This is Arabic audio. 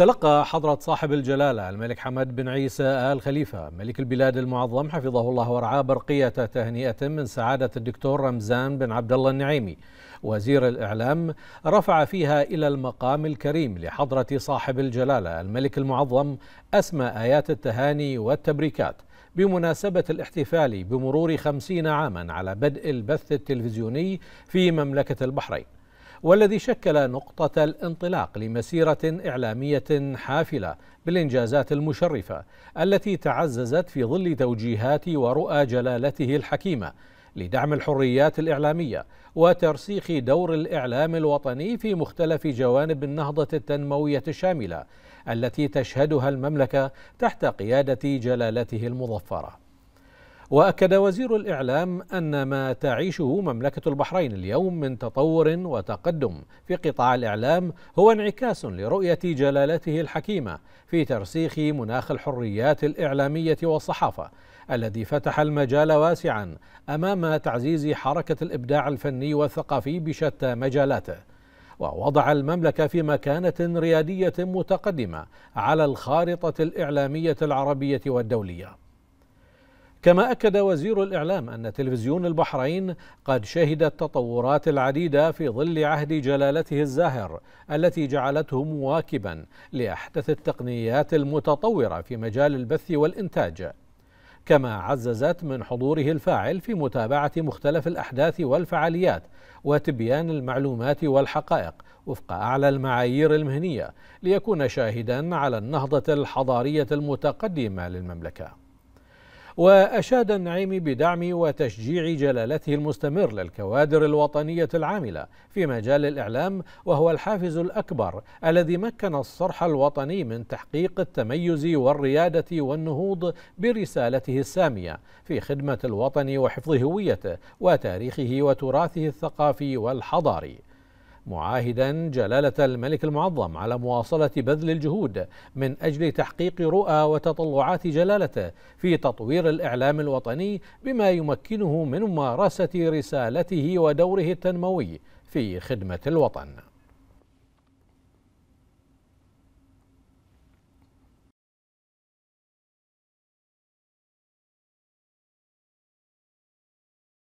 تلقى حضرة صاحب الجلالة الملك حمد بن عيسى آل خليفة ملك البلاد المعظم حفظه الله ورعاه برقية تهنئة من سعادة الدكتور رمزان بن عبد الله النعيمي وزير الإعلام رفع فيها إلى المقام الكريم لحضرة صاحب الجلالة الملك المعظم أسمى آيات التهاني والتبريكات بمناسبة الاحتفال بمرور خمسين عاما على بدء البث التلفزيوني في مملكة البحرين والذي شكل نقطة الانطلاق لمسيرة إعلامية حافلة بالإنجازات المشرفة التي تعززت في ظل توجيهات ورؤى جلالته الحكيمة لدعم الحريات الإعلامية وترسيخ دور الإعلام الوطني في مختلف جوانب النهضة التنموية الشاملة التي تشهدها المملكة تحت قيادة جلالته المظفرة واكد وزير الاعلام ان ما تعيشه مملكه البحرين اليوم من تطور وتقدم في قطاع الاعلام هو انعكاس لرؤيه جلالته الحكيمه في ترسيخ مناخ الحريات الاعلاميه والصحافه الذي فتح المجال واسعا امام تعزيز حركه الابداع الفني والثقافي بشتى مجالاته ووضع المملكه في مكانه رياديه متقدمه على الخارطه الاعلاميه العربيه والدوليه كما أكد وزير الإعلام أن تلفزيون البحرين قد شهد التطورات العديدة في ظل عهد جلالته الزاهر التي جعلته مواكبا لأحدث التقنيات المتطورة في مجال البث والإنتاج كما عززت من حضوره الفاعل في متابعة مختلف الأحداث والفعاليات وتبيان المعلومات والحقائق وفق أعلى المعايير المهنية ليكون شاهدا على النهضة الحضارية المتقدمة للمملكة وأشاد النعيمي بدعم وتشجيع جلالته المستمر للكوادر الوطنية العاملة في مجال الإعلام وهو الحافز الأكبر الذي مكن الصرح الوطني من تحقيق التميز والريادة والنهوض برسالته السامية في خدمة الوطن وحفظ هويته وتاريخه وتراثه الثقافي والحضاري معاهدا جلاله الملك المعظم على مواصله بذل الجهود من اجل تحقيق رؤى وتطلعات جلالته في تطوير الاعلام الوطني بما يمكنه من ممارسه رسالته ودوره التنموي في خدمه الوطن